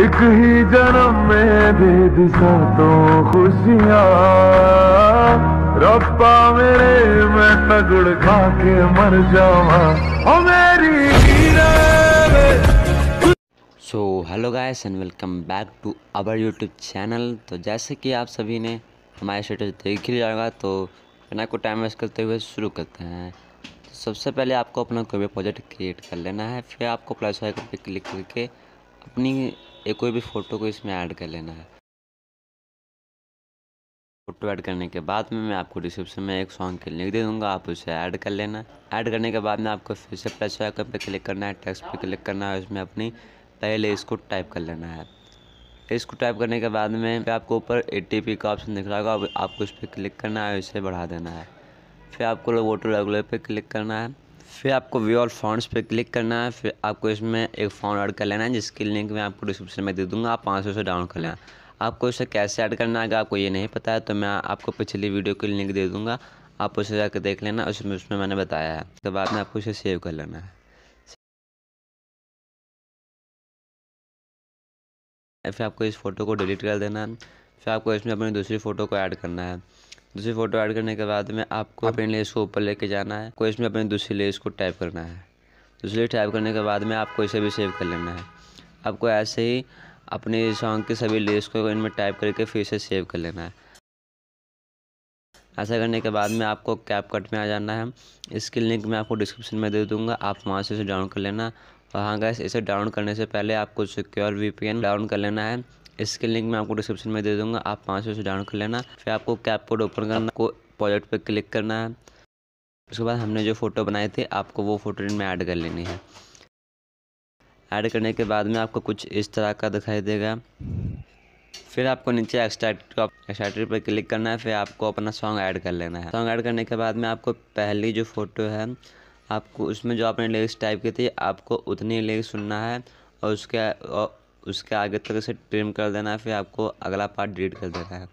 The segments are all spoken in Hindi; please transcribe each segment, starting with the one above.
एक ही जन्म में दे दिशा तो खुशियाँ रब्बा मेरे मैं तगड़ खा के मर जावा ओ मेरी so hello guys and welcome back to our YouTube channel तो जैसे कि आप सभी ने हमारे स्टेटस देख ही लिया होगा तो बिना को टाइम वेस्ट करते हुए शुरू करते हैं तो सबसे पहले आपको अपना कोई भी प्रोजेक्ट क्रिएट कर लेना है फिर आपको प्लस वाई पर क्लिक करके अपनी एक कोई भी फ़ोटो को इसमें ऐड कर लेना है फ़ोटो ऐड करने के बाद में मैं आपको डिस्क्रिप्शन में एक सॉन्ग के लिंक दे दूंगा आप उसे ऐड कर लेना ऐड करने के बाद में आपको फिर से प्लस आइकन पर क्लिक करना है टेक्स्ट पर क्लिक करना है उसमें अपनी पहले इसको टाइप कर लेना है इसको टाइप करने के बाद में आपको ऊपर ए का ऑप्शन दिख रहा होगा आपको इस पर क्लिक करना है इसे बढ़ा देना है फिर आपको वोटो रेगुलर पर क्लिक करना है फिर आपको व्यू ऑल फॉन्ट्स पे क्लिक करना है फिर आपको इसमें एक फॉन्ट ऐड कर लेना है जिसकी लिंक मैं आपको डिस्क्रिप्शन में दे दूँगा आप पाँच सौ से डाउन कर लेना आपको इसे कैसे ऐड करना है अगर आपको ये नहीं पता है तो मैं आपको पिछली वीडियो की लिंक दे दूँगा आप उसे जाकर देख लेना उसमें उसमें मैंने बताया है उसके बाद में आपको इसे सेव कर लेना है फिर आपको इस फ़ोटो को डिलीट कर देना है फिर आपको इसमें अपनी दूसरी फ़ोटो को ऐड करना है दूसरी फोटो ऐड करने के बाद में आपको अपने लेस को ऊपर लेके जाना है कोई इसमें अपने दूसरी लेस को टाइप करना है दूसरी टाइप करने के बाद में आपको इसे भी सेव कर लेना है आपको ऐसे ही अपने सॉन्ग के सभी लेस को इनमें टाइप करके फिर से सेव कर लेना है ऐसा करने के बाद में आपको कैप कट में आ जाना है इसकी लिंक मैं आपको डिस्क्रिप्शन में दे दूंगा आप वहाँ से इसे डाउनलोड कर लेना वहाँ का इसे डाउनलोड करने से पहले आपको सिक्योर वीपीएन डाउन कर लेना है इसके लिंक मैं आपको डिस्क्रिप्शन में दे दूँगा आप पाँच सौ से डाउन कर लेना फिर आपको कैप कोड ओपन करना को प्रोजेक्ट पर क्लिक करना है उसके बाद हमने जो फ़ोटो बनाए थे आपको वो फ़ोटो इनमें ऐड कर लेनी है ऐड करने के बाद में आपको कुछ इस तरह का दिखाई देगा फिर आपको नीचे एक्सट्रैक्ट एक्सट्रैक्टर पर क्लिक करना है फिर आपको अपना सॉन्ग ऐड कर लेना है सॉन्ग ऐड करने के बाद में आपको पहली जो फ़ोटो है आपको उसमें जो आपने लिरिक्स टाइप की थी आपको उतनी लिरिक्स सुनना है और उसके उसके आगे तक उसे ट्रिम कर देना है फिर आपको अगला पार्ट डिलीट कर देना है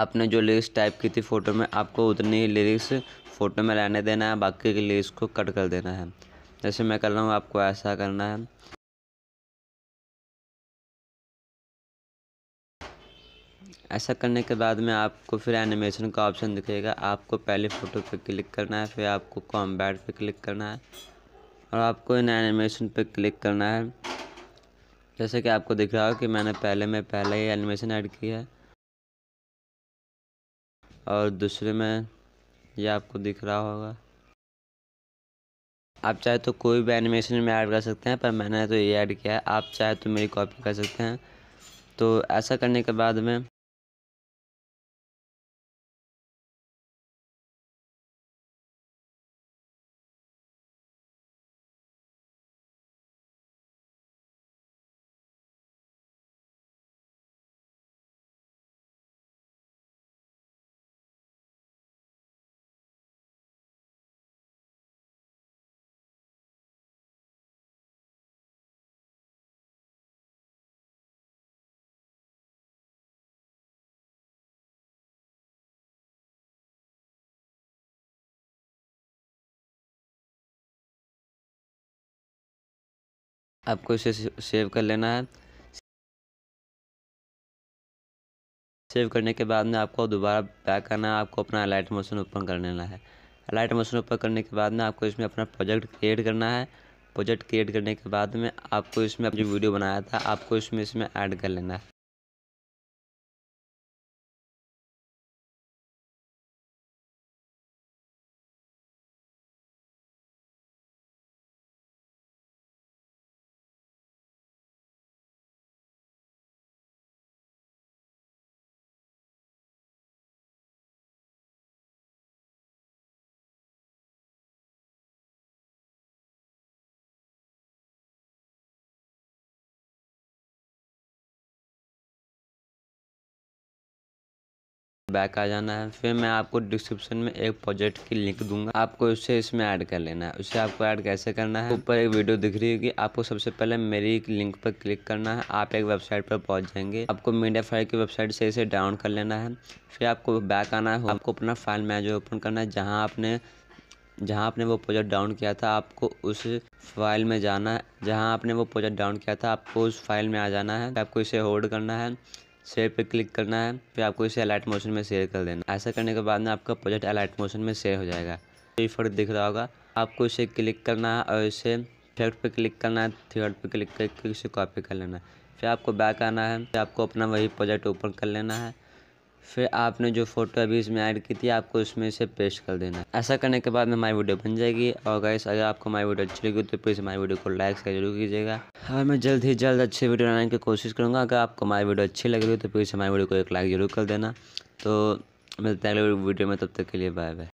आपने जो लिरिक्स टाइप की थी फ़ोटो में आपको उतनी ही लिरिक्स फ़ोटो में रहने देना है बाकी के लिरिक्स को कट कर देना है जैसे मैं कर रहा हूँ आपको ऐसा करना है ऐसा करने के बाद में आपको फिर एनिमेशन का ऑप्शन दिखेगा आपको पहले फ़ोटो पर क्लिक करना है फिर आपको कॉम्बैट पर क्लिक करना है और आपको इन एनिमेशन पे क्लिक करना है जैसे कि आपको दिख रहा हो कि मैंने पहले में पहले ही एनिमेशन ऐड की है और दूसरे में ये आपको दिख रहा होगा आप चाहे तो कोई भी एनिमेशन में ऐड कर सकते हैं पर मैंने तो ये ऐड किया है आप चाहे तो मेरी कॉपी कर सकते हैं तो ऐसा करने के बाद में आपको इसे सेव कर लेना है सेव करने के बाद में आपको दोबारा बैक आना है आपको अपना लाइट मोशन ओपन कर लेना है लाइट मोशन ओपन करने के बाद में आपको इसमें अपना प्रोजेक्ट क्रिएट करना है प्रोजेक्ट क्रिएट करने के बाद में आपको इसमें जो वीडियो बनाया था आपको इसमें इसमें ऐड कर लेना है बैक आ जाना है फिर मैं आपको डिस्क्रिप्शन में एक प्रोजेक्ट की लिंक दूंगा आपको उसे इसमें ऐड कर लेना है उसे आपको ऐड कैसे करना है ऊपर एक वीडियो दिख रही होगी आपको सबसे पहले मेरी लिंक पर क्लिक करना है आप एक वेबसाइट पर पहुंच जाएंगे आपको मीडिया फाइल की वेबसाइट से इसे डाउन कर लेना है फिर आपको बैक आना है आपको अपना फाइल मैनेजर ओपन करना है जहाँ आपने जहाँ आपने वो प्रोजेक्ट डाउन किया था आपको उस फाइल में जाना है जहाँ आपने वो प्रोजेक्ट डाउन किया था आपको उस फाइल में आ जाना है आपको इसे होल्ड करना है शेयर पर क्लिक करना है फिर आपको इसे अलाइट मोशन में शेयर कर देना ऐसा करने के बाद में आपका प्रोजेक्ट अलाइट मोशन में शेयर हो जाएगा तो ये फर्क दिख रहा होगा आपको इसे क्लिक करना है और इसे थर्ड पे क्लिक करना है थर्ड पे क्लिक करके इसे कॉपी कर लेना है फिर आपको बैक आना है फिर आपको अपना वही प्रोजेक्ट ओपन कर लेना है फिर आपने जो फ़ोटो अभी इसमें ऐड की थी आपको उसमें से पेस्ट कर देना ऐसा करने के बाद में हमारी वीडियो बन जाएगी और गैस अगर आपको हमारी वीडियो अच्छी लगी तो प्लीज़ हमारी वीडियो को लाइक जरूर कीजिएगा और मैं जल्द ही जल्द अच्छी वीडियो बनाने की कोशिश करूँगा अगर आपको हमारी वीडियो अच्छी लग रही हो तो प्लीज़ हमारी वीडियो को एक लाइक ज़रूर कर देना तो मिलते हैं अगले वीडियो में तब तक के लिए बाय बाय